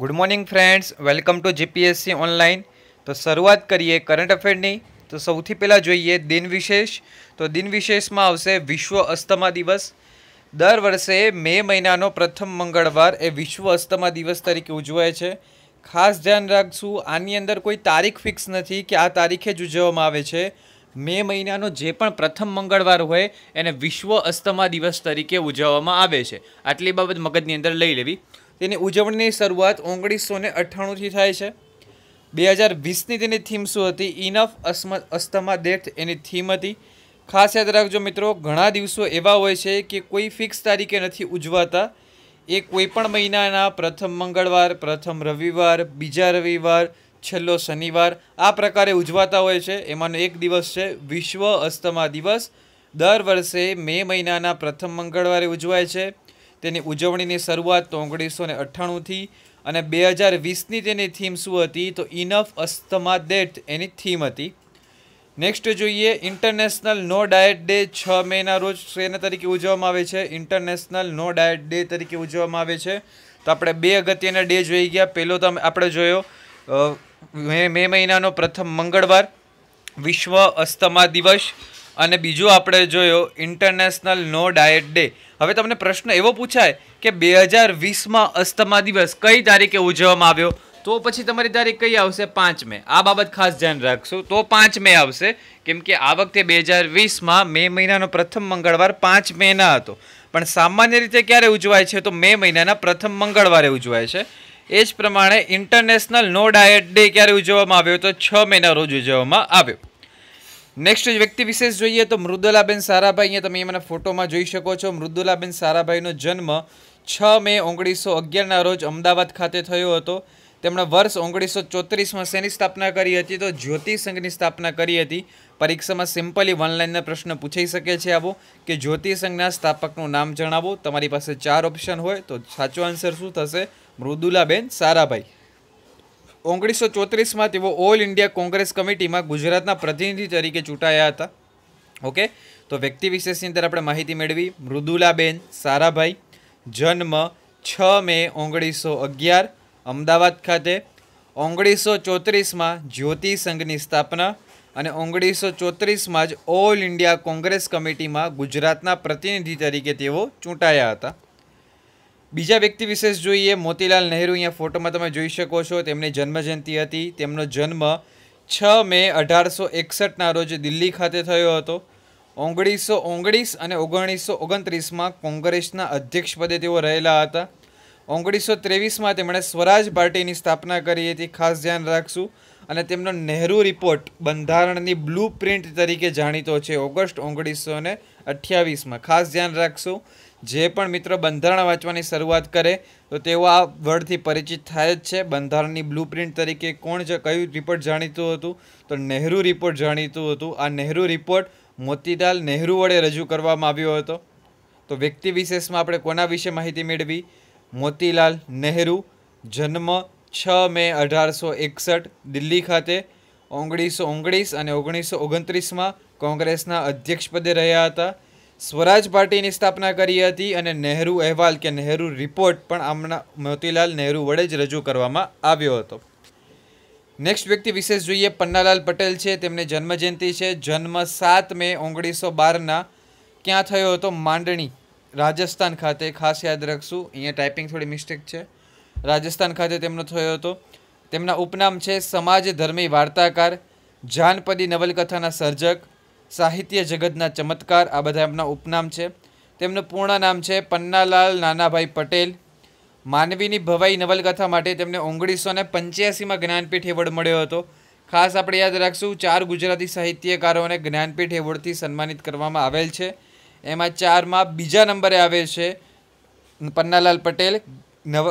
good morning friends welcome to GPSC online તો શરૂઆત કરીએ કરંટ અફેરની તો સૌથી પહેલાં જોઈએ દિન વિશેષ તો દિન વિશેષમાં આવશે વિશ્વ અસ્થમા દિવસ દર વર્ષે મે મહિનાનો પ્રથમ મંગળવાર એ વિશ્વ અસ્થમા દિવસ તરીકે ઉજવાય છે ખાસ ધ્યાન રાખશું આની અંદર કોઈ તારીખ ફિક્સ નથી કે આ તારીખે જ ઉજવવામાં આવે છે મે મહિનાનો જે પણ પ્રથમ મંગળવાર હોય એને વિશ્વ અસ્થમા દિવસ તરીકે ઉજવવામાં આવે છે આટલી બાબત મગજની અંદર લઈ લેવી તેની ઉજવણીની શરૂઆત ઓગણીસો ને અઠ્ઠાણુંથી થાય છે બે હજાર વીસની તેની થીમ શું હતી ઇનફ અસ્મ અસ્તમા ડેથ એની થીમ હતી ખાસ યાદ રાખજો મિત્રો ઘણા દિવસો એવા હોય છે કે કોઈ ફિક્સ તારીખે નથી ઉજવાતા એ કોઈપણ મહિનાના પ્રથમ મંગળવાર પ્રથમ રવિવાર બીજા રવિવાર છેલ્લો શનિવાર આ પ્રકારે ઉજવાતા હોય છે એમાંનો એક દિવસ છે વિશ્વ અસ્તમા દિવસ દર વર્ષે મે મહિનાના પ્રથમ મંગળવારે ઉજવાય છે તેની ઉજવણીની શરૂઆત તો ઓગણીસો ને અઠ્ઠાણુંથી અને બે હજાર વીસની તેની થીમ શું હતી તો ઇનફ અસ્તમા ડેટ એની થીમ હતી નેક્સ્ટ જોઈએ ઇન્ટરનેશનલ નો ડાયટ ડે છ મેના રોજ શેના તરીકે ઉજવવામાં આવે છે ઇન્ટરનેશનલ નો ડાયટ ડે તરીકે ઉજવવામાં આવે છે તો આપણે બે અગત્યના ડે જોઈ ગયા પહેલો તો આપણે જોયો મે મહિનાનો પ્રથમ મંગળવાર વિશ્વ અસ્તમા દિવસ અને બીજું આપણે જોયો ઇન્ટરનેશનલ નો ડાયટ ડે હવે તમને પ્રશ્ન એવો પૂછાય કે બે હજાર વીસમાં અસ્થમા દિવસ કઈ તારીખે ઉજવવામાં આવ્યો તો પછી તમારી તારીખ કઈ આવશે પાંચ મે આ બાબત ખાસ ધ્યાન રાખશું તો પાંચ મે આવશે કેમ કે આ વખતે બે હજાર વીસમાં મે મહિનાનો પ્રથમ મંગળવાર પાંચ મેના હતો પણ સામાન્ય રીતે ક્યારે ઉજવાય છે તો મે મહિનાના પ્રથમ મંગળવારે ઉજવાય છે એ જ પ્રમાણે ઇન્ટરનેશનલ નો ડાયટ ડે ક્યારે ઉજવવામાં આવ્યો તો છ મહિના રોજ ઉજવવામાં આવ્યો નેક્સ્ટ વ્યક્તિ વિશેષ જોઈએ તો મૃદુલાબેન સારાભાઈ અહીંયા તમે મને ફોટોમાં જોઈ શકો છો મૃદુલાબેન સારાભાઈનો જન્મ છ મે ઓગણીસો અગિયારના રોજ અમદાવાદ ખાતે થયો હતો તેમણે વર્ષ ઓગણીસો ચોત્રીસમાં શેની સ્થાપના કરી હતી તો જ્યોતિષ સંઘની સ્થાપના કરી હતી પરીક્ષામાં સિમ્પલી ઓનલાઈનના પ્રશ્ન પૂછાઈ શકે છે આવો કે જ્યોતિષ સંઘના સ્થાપકનું નામ જણાવો તમારી પાસે ચાર ઓપ્શન હોય તો સાચો આન્સર શું થશે મૃદુલાબેન સારાભાઈ ઓગણીસો ચોત્રીસમાં તેઓ ઓલ ઇન્ડિયા કોંગ્રેસ કમિટીમાં ગુજરાતના પ્રતિનિધિ તરીકે ચૂંટાયા હતા ઓકે તો વ્યક્તિ વિશેષની અંદર આપણે માહિતી મેળવી મૃદુલાબેન સારાભાઈ જન્મ છ મે ઓગણીસો અગિયાર અમદાવાદ ખાતે ઓગણીસો ચોત્રીસમાં જ્યોતિ સંઘની સ્થાપના અને ઓગણીસો ચોત્રીસમાં જ ઓલ ઇન્ડિયા કોંગ્રેસ કમિટીમાં ગુજરાતના પ્રતિનિધિ તરીકે તેઓ ચૂંટાયા હતા બીજા વ્યક્તિ વિશેષ જોઈએ મોતીલાલ નહેરુ અહીંયા ફોટોમાં તમે જોઈ શકો છો તેમની જન્મજયંતિ હતી તેમનો જન્મ છ મે અઢારસો એકસઠના રોજ દિલ્હી ખાતે થયો હતો ઓગણીસો ઓગણીસ અને ઓગણીસો ઓગણત્રીસમાં કોંગ્રેસના અધ્યક્ષપદે તેઓ રહેલા હતા ઓગણીસો ત્રેવીસમાં તેમણે સ્વરાજ પાર્ટીની સ્થાપના કરી હતી ખાસ ધ્યાન રાખશું અને તેમનો નહેરુ રિપોર્ટ બંધારણની બ્લુ પ્રિન્ટ તરીકે જાણીતો છે ઓગસ્ટ ઓગણીસો ને અઠ્યાવીસમાં ખાસ ધ્યાન રાખશો જે પણ મિત્રો બંધારણ વાંચવાની શરૂઆત કરે તો તેઓ આ વર્ડથી પરિચિત થાય જ છે બંધારણની બ્લુ પ્રિન્ટ તરીકે કોણ કયું રિપોર્ટ જાણીતું હતું તો નહેરુ રિપોર્ટ જાણીતું હતું આ નહેરુ રિપોર્ટ મોતીલાલ નહેરુ વડે રજૂ કરવામાં આવ્યો હતો તો વ્યક્તિ વિશેષમાં આપણે કોના વિશે માહિતી મેળવી મોતીલાલ નહેરુ જન્મ છ મે અઢારસો એકસઠ દિલ્હી ખાતે ઓગણીસો ઓગણીસ અને ઓગણીસો ઓગણત્રીસમાં કોંગ્રેસના અધ્યક્ષપદે રહ્યા હતા સ્વરાજ પાર્ટીની સ્થાપના કરી હતી અને નહેરુ અહેવાલ કે નહેરુ રિપોર્ટ પણ આમના મોતીલાલ નહેરુ વડે જ રજૂ કરવામાં આવ્યો હતો નેક્સ્ટ વ્યક્તિ વિશેષ જોઈએ પન્નાલાલ પટેલ છે તેમની જન્મજયંતિ છે જન્મ સાત મે ઓગણીસો બારના ક્યાં થયો હતો માંડણી રાજસ્થાન ખાતે ખાસ યાદ રાખશું અહીંયા ટાઈપિંગ થોડી મિસ્ટેક છે રાજસ્થાન ખાતે તેમનો થયો હતો તેમના ઉપનામ છે સમાજ ધર્મી વાર્તાકાર જાનપદી નવલકથાના સર્જક સાહિત્ય જગતના ચમત્કાર આ બધા એમના ઉપનામ છે તેમનું પૂર્ણ નામ છે પન્નાલાલ નાનાભાઈ પટેલ માનવીની ભવાઈ નવલકથા માટે તેમને ઓગણીસો ને પંચ્યાસીમાં જ્ઞાનપીઠ એવોર્ડ મળ્યો હતો ખાસ આપણે યાદ રાખશું ચાર ગુજરાતી સાહિત્યકારોને જ્ઞાનપીઠ એવોર્ડથી સન્માનિત કરવામાં આવેલ છે એમાં ચારમાં બીજા નંબરે આવે છે પન્નાલાલ પટેલ નવ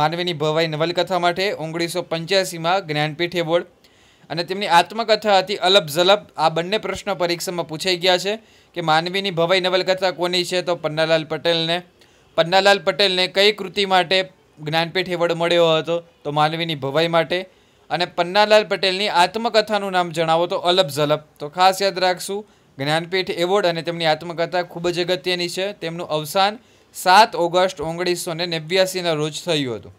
માનવીની ભવાઈ નવલકથા માટે ઓગણીસો પંચ્યાસીમાં જ્ઞાનપીઠ એવોર્ડ અને તેમની આત્મકથા હતી અલબ ઝલબ આ બંને પ્રશ્નો પરીક્ષામાં પૂછાઈ ગયા છે કે માનવીની ભવાઈ નવલકથા કોની છે તો પન્નાલાલ પટેલને પન્નાલાલ પટેલને કઈ કૃતિ માટે જ્ઞાનપીઠ એવોર્ડ મળ્યો હતો તો માનવીની ભવાઈ માટે અને પન્નાલાલ પટેલની આત્મકથાનું નામ જણાવો તો અલબ ઝલબ તો ખાસ યાદ રાખશું જ્ઞાનપીઠ એવોર્ડ અને તેમની આત્મકથા ખૂબ જ અગત્યની છે તેમનું અવસાન સાત ઓગસ્ટ ઓગણીસો ને રોજ થયું હતું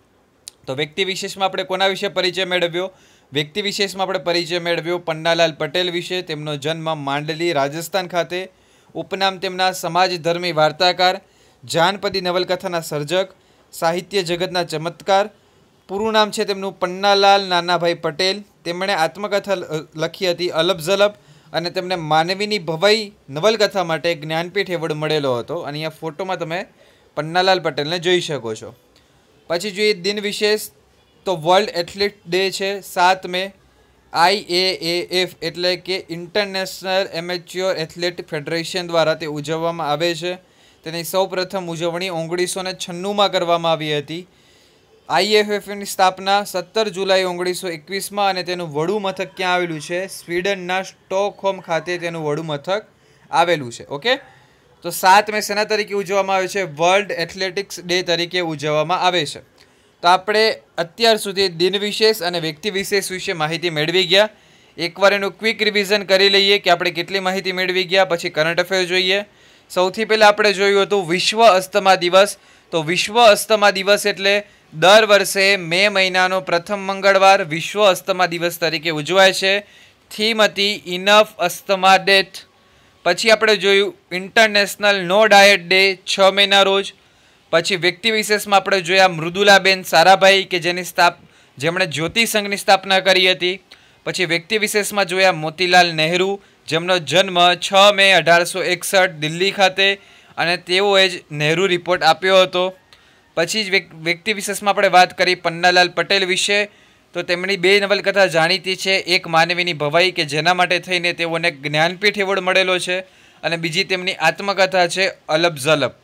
તો વ્યક્તિ વિશેષમાં આપણે કોના વિશે પરિચય મેળવ્યો વ્યક્તિ વિશેષમાં આપણે પરિચય મેળવ્યો પન્નાલાલ પટેલ વિશે તેમનો જન્મ માંડલી રાજસ્થાન ખાતે ઉપનામ તેમના સમાજધર્મી વાર્તાકાર જાનપદી નવલકથાના સર્જક સાહિત્ય જગતના ચમત્કાર પૂરું નામ છે તેમનું પન્નાલાલ નાનાભાઈ પટેલ તેમણે આત્મકથા લખી હતી અલબ ઝલબ અને તેમને માનવીની ભવાઈ નવલકથા માટે જ્ઞાનપીઠ એવોર્ડ મળેલો હતો અને અહીંયા ફોટોમાં તમે પન્નાલાલ પટેલને જોઈ શકો છો પછી જોઈએ દિન વિશેષ તો વર્લ્ડ એથ્લેટ ડે છે સાત મે આઈએએએફ એટલે કે ઇન્ટરનેશનલ એમેચ્યોર એથ્લેટ ફેડરેશન દ્વારા તે ઉજવવામાં આવે છે તેની સૌપ્રથમ ઉજવણી ઓગણીસો ને છન્નુંમાં કરવામાં આવી હતી આઈએફએફની સ્થાપના સત્તર જુલાઈ ઓગણીસો એકવીસમાં અને તેનું વડું મથક ક્યાં આવેલું છે સ્વીડનના સ્ટોકહોમ ખાતે તેનું વડું મથક આવેલું છે ઓકે તો સાત મે શેના તરીકે ઉજવવામાં આવે છે વર્લ્ડ એથ્લેટિક્સ ડે તરીકે ઉજવવામાં આવે છે તો આપણે અત્યાર સુધી દિન વિશેષ અને વ્યક્તિ વિશેષ વિશે માહિતી મેળવી ગયા એકવાર એનું ક્વિક રિવિઝન કરી લઈએ કે આપણે કેટલી માહિતી મેળવી ગયા પછી કરંટ અફેર જોઈએ સૌથી પહેલાં આપણે જોયું હતું વિશ્વ અસ્તમા દિવસ તો વિશ્વ અસ્તમા દિવસ એટલે દર વર્ષે મે મહિનાનો પ્રથમ મંગળવાર વિશ્વ અસ્તમા દિવસ તરીકે ઉજવાય છે થીમ હતી ઇનફ અસ્તમા ડેથ પછી આપણે જોયું ઇન્ટરનેશનલ નો ડાયટ ડે છ મહિના રોજ પછી વ્યક્તિ વિશેષમાં આપણે જોયા મૃદુલાબેન સારાભાઈ કે જેની સ્થાપ જેમણે જ્યોતિ સંઘની સ્થાપના કરી હતી પછી વ્યક્તિ વિશેષમાં જોયા મોતીલાલ નહેરુ જેમનો જન્મ છ મે અઢારસો એકસઠ દિલ્હી ખાતે અને તેઓએ જ નહેરુ રિપોર્ટ આપ્યો હતો પછી જ વ્યક્તિ વિશેષમાં આપણે વાત કરી પન્નાલાલ પટેલ વિશે તો તેમની બે નવલકથા જાણીતી છે એક માનવીની ભવાઈ કે જેના માટે થઈને તેઓને જ્ઞાનપીઠ એવોર્ડ મળેલો છે અને બીજી તેમની આત્મકથા છે અલબ ઝલબ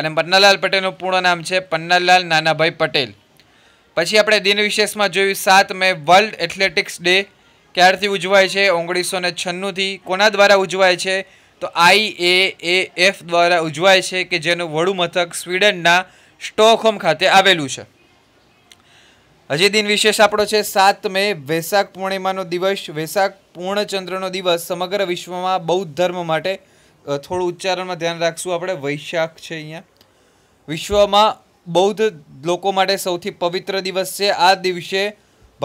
અને પન્નાલાલ પટેલનું પૂર્ણ નામ છે પન્નાલાલ નાનાભાઈ પટેલ પછી આપણે દિન વિશેષમાં જોયું સાત મે વર્લ્ડ એથ્લેટિક્સ ડે ક્યારથી ઉજવાય છે ઓગણીસો ને છન્નુંથી કોના દ્વારા ઉજવાય છે તો આઈ એ એફ દ્વારા ઉજવાય છે કે જેનું વડું મથક સ્વીડનના સ્ટોકહોમ ખાતે આવેલું છે હજી દિન વિશેષ આપણો છે સાત મે વૈશાખ પૂર્ણિમાનો દિવસ વૈશાખ પૂર્ણચંદ્રનો દિવસ સમગ્ર વિશ્વમાં બૌદ્ધ ધર્મ માટે થોડું ઉચ્ચારણમાં ધ્યાન રાખશું આપણે વૈશાખ છે અહીંયા વિશ્વમાં બૌદ્ધ લોકો માટે સૌથી પવિત્ર દિવસ છે આ દિવસે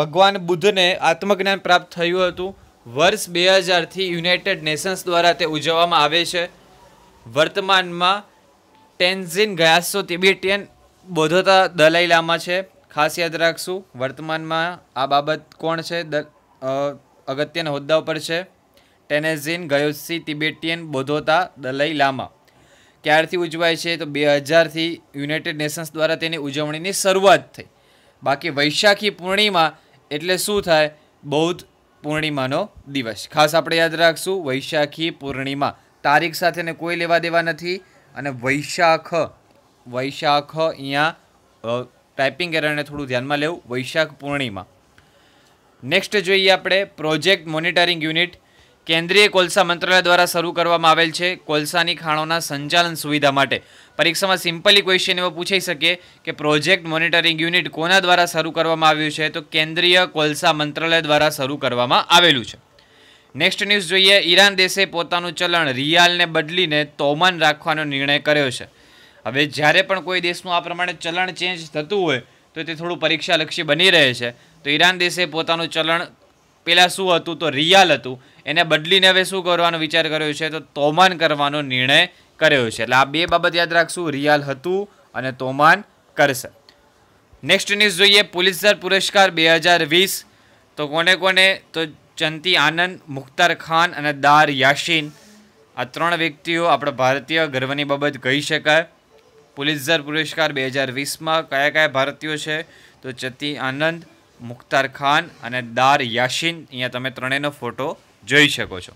ભગવાન બુદ્ધને આત્મજ્ઞાન પ્રાપ્ત થયું હતું વર્ષ બે હજારથી યુનાઇટેડ નેશન્સ દ્વારા તે ઉજવવામાં આવે છે વર્તમાનમાં ટેન્ઝિન ગયાસો તિબેટિયન બોધતા દલાઈ લામા છે ખાસ યાદ રાખશું વર્તમાનમાં આ બાબત કોણ છે અગત્યના હોદ્દા ઉપર છે ટેનેઝિન ગયોસી તિબેટિયન બોધોતા દલાઈ લામા ક્યારથી ઉજવાય છે તો બે હજારથી યુનાઇટેડ નેશન્સ દ્વારા તેની ઉજવણીની શરૂઆત થઈ બાકી વૈશાખી પૂર્ણિમા એટલે શું થાય બૌદ્ધ પૂર્ણિમાનો દિવસ ખાસ આપણે યાદ રાખશું વૈશાખી પૂર્ણિમા તારીખ સાથે એને કોઈ લેવા દેવા નથી અને વૈશાખ વૈશાખ અહીંયા ટાઈપિંગ એરને થોડું ધ્યાનમાં લેવું વૈશાખ પૂર્ણિમા નેક્સ્ટ જોઈએ આપણે પ્રોજેક્ટ મોનિટરિંગ યુનિટ કેન્દ્રીય કોલસા મંત્રાલય દ્વારા શરૂ કરવામાં આવેલ છે કોલસાની ખાણોના સંચાલન સુવિધા માટે પરીક્ષામાં સિમ્પલી ક્વેશ્ચન એવો પૂછાઈ શકે કે પ્રોજેક્ટ મોનિટરિંગ યુનિટ કોના દ્વારા શરૂ કરવામાં આવ્યું છે તો કેન્દ્રીય કોલસા મંત્રાલય દ્વારા શરૂ કરવામાં આવેલું છે નેક્સ્ટ ન્યૂઝ જોઈએ ઈરાન દેશે પોતાનું ચલણ રિયાલને બદલીને તોમાન રાખવાનો નિર્ણય કર્યો છે હવે જ્યારે પણ કોઈ દેશનું આ પ્રમાણે ચલણ ચેન્જ થતું હોય તો તે થોડું પરીક્ષાલક્ષી બની રહે છે તો ઈરાન દેશે પોતાનું ચલણ પહેલાં શું હતું તો રિયાલ હતું એને બદલીને હવે શું કરવાનો વિચાર કર્યો છે તો તોમાન કરવાનો નિર્ણય કર્યો છે એટલે આ બે બાબત યાદ રાખશું રિયલ હતું અને તોમાન કરશે નેક્સ્ટ ન્યૂઝ જોઈએ પુલિસર પુરસ્કાર બે હજાર વીસ તો કોને કોને તો ચંતી આનંદ મુખ્તાર ખાન અને દાર યાસીન આ ત્રણ વ્યક્તિઓ આપણે ભારતીય ગર્વની બાબત કહી શકાય પુલિસર પુરસ્કાર બે હજાર વીસમાં કયા કયા ભારતીયો છે તો ચતી આનંદ મુખ્તાર ખાન અને દાર યાશિન અહીંયા તમે ત્રણેયનો ફોટો જોઈ શકો છો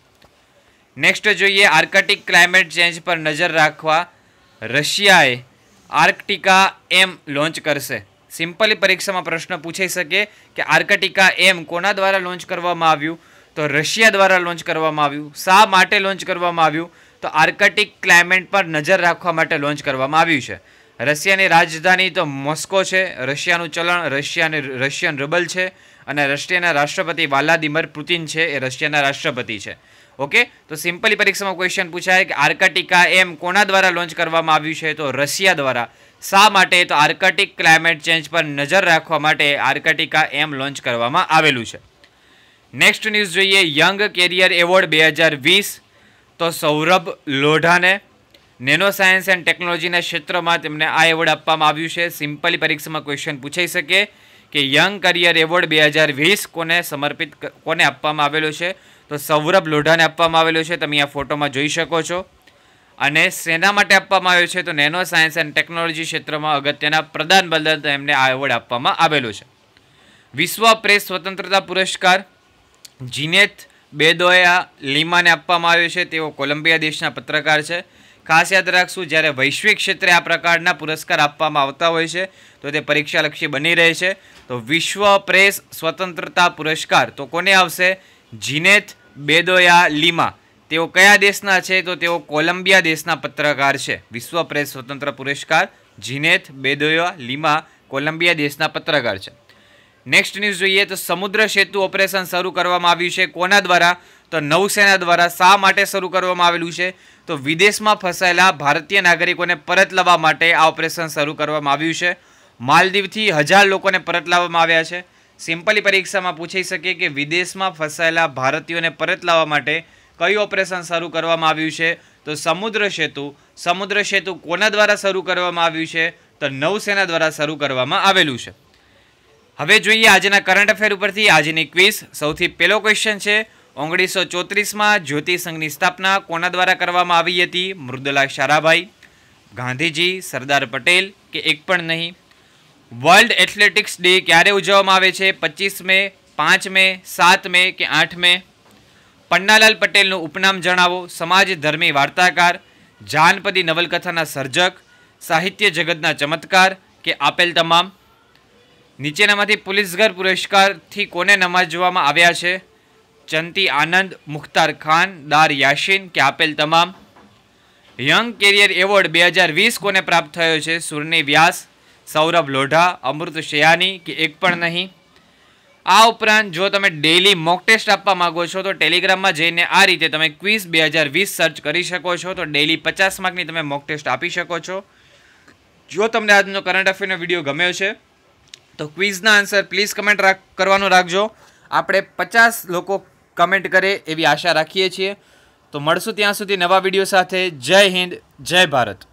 નેક્સ્ટ જોઈએ આર્કટિક ક્લાઇમેટ ચેન્જ પર નજર રાખવા રશિયાએ આર્કટિકા એમ લોન્ચ કરશે સિમ્પલી પરીક્ષામાં પ્રશ્ન પૂછાઈ શકે કે આર્કટિકા એમ કોના દ્વારા લોન્ચ કરવામાં આવ્યું તો રશિયા દ્વારા લોન્ચ કરવામાં આવ્યું શા માટે લોન્ચ કરવામાં આવ્યું તો આર્કટિક ક્લાઇમેટ પર નજર રાખવા માટે લોન્ચ કરવામાં આવ્યું છે રશિયાની રાજધાની તો મોસ્કો છે રશિયાનું ચલણ રશિયાને રશિયન રબલ છે અને રશિયાના રાષ્ટ્રપતિ વાલાદિમર પુતિન છે એ રશિયાના રાષ્ટ્રપતિ છે ઓકે તો સિમ્પલી પરીક્ષામાં ક્વેશ્ચન પૂછાય કે આર્કટિકા એમ કોના દ્વારા લોન્ચ કરવામાં આવ્યું છે તો રશિયા દ્વારા શા માટે તો આર્કટિક ક્લાઇમેટ ચેન્જ પર નજર રાખવા માટે આર્કટિકા એમ લોન્ચ કરવામાં આવેલું છે નેક્સ્ટ ન્યૂઝ જોઈએ યંગ કેરિયર એવોર્ડ બે હજાર વીસ તો સૌરભ લોઢાને નેનો સાયન્સ એન્ડ ટેકનોલોજીના ક્ષેત્રમાં તેમને આ એવોર્ડ આપવામાં આવ્યું છે સિમ્પલી પરીક્ષામાં ક્વેશ્ચન પૂછાઈ શકે કે યંગ કરિયર એવોર્ડ બે હજાર વીસ કોને સમર્પિત કોને આપવામાં આવેલો છે તો સૌરભ લોઢાને આપવામાં આવેલો છે તમે આ ફોટોમાં જોઈ શકો છો અને સેના માટે આપવામાં આવ્યો છે તો નેનો સાયન્સ એન્ડ ટેકનોલોજી ક્ષેત્રમાં અગત્યના પ્રદાન બદલ એમને આ એવોર્ડ આપવામાં આવેલો છે વિશ્વ પ્રેસ સ્વતંત્રતા પુરસ્કાર જીનેથ બેદોયા લીમાને આપવામાં આવ્યો છે તેઓ કોલંબિયા દેશના પત્રકાર છે ખાસ યાદ રાખશું જ્યારે વૈશ્વિક ક્ષેત્રે આ પ્રકારના પુરસ્કાર આપવામાં આવતા હોય છે તો તે પરીક્ષાલક્ષી બની રહે છે તો વિશ્વ પ્રેસ સ્વતંત્રતા પુરસ્કાર તો કોને આવશે જીનેથ બેદોયા લીમા તેઓ કયા દેશના છે તો તેઓ કોલંબિયા દેશના પત્રકાર છે વિશ્વ પ્રેસ સ્વતંત્ર પુરસ્કાર જીનેથ બેદોયા લીમા કોલંબિયા દેશના પત્રકાર છે નેક્સ્ટ ન્યૂઝ જોઈએ તો સમુદ્ર સેતુ ઓપરેશન શરૂ કરવામાં આવ્યું છે કોના દ્વારા તો નૌસેના દ્વારા શા માટે શરૂ કરવામાં આવેલું છે તો વિદેશમાં ફસાયેલા ભારતીય નાગરિકોને પરત લાવવા માટે આ ઓપરેશન શરૂ કરવામાં આવ્યું છે માલદીવથી હજાર લોકોને પરત લાવવામાં આવ્યા છે સિમ્પલી પરીક્ષામાં પૂછાઈ શકે કે વિદેશમાં ફસાયેલા ભારતીયોને પરત લાવવા માટે કયું ઓપરેશન શરૂ કરવામાં આવ્યું છે તો સમુદ્ર સેતુ સમુદ્ર સેતુ કોના દ્વારા શરૂ કરવામાં આવ્યું છે તો નૌસેના દ્વારા શરૂ કરવામાં આવેલું છે હવે જોઈએ આજના કરંટ અફેર ઉપરથી આજની ક્વિઝ સૌથી પહેલો ક્વેશ્ચન છે ઓગણીસો ચોત્રીસમાં જ્યોતિસંઘની સ્થાપના કોના દ્વારા કરવામાં આવી હતી મૃદુલા શારાભાઈ ગાંધીજી સરદાર પટેલ કે એક પણ નહીં વર્લ્ડ એથ્લેટિક્સ ડે ક્યારે ઉજવવામાં આવે છે પચીસ મે પાંચ મે સાત મે કે આઠ મે પન્નાલાલ પટેલનું ઉપનામ જણાવો સમાજ ધર્મી વાર્તાકાર જાનપદી નવલકથાના સર્જક સાહિત્ય જગતના ચમત્કાર કે આપેલ તમામ નીચેનામાંથી પોલીસઘર પુરસ્કારથી કોને નમાજવામાં આવ્યા છે ચંતી આનંદ મુખ્તાર ખાન દાર યાશીન કે આપેલ તમામ યંગ કેરિયર એવોર્ડ બે હજાર વીસ કોને પ્રાપ્ત થયો છે સુરની વ્યાસ સૌરભ લોઢા અમૃત શયાની કે એક પણ નહીં આ ઉપરાંત જો તમે ડેઇલી મોક ટેસ્ટ આપવા માગો છો તો ટેલિગ્રામમાં જઈને આ રીતે તમે ક્વિઝ બે હજાર વીસ સર્ચ કરી શકો છો તો ડેઇલી પચાસ માર્કની તમે મોક ટેસ્ટ આપી શકો છો જો તમને આજનો કરંટ અફેરનો વિડીયો ગમ્યો છે તો ક્વિઝના આન્સર પ્લીઝ કમેન્ટ કરવાનું રાખજો આપણે પચાસ લોકો કમેન્ટ કરે એવી આશા રાખીએ છીએ તો મળશું ત્યાં સુધી નવા વિડીયો સાથે જય હિન્દ જય ભારત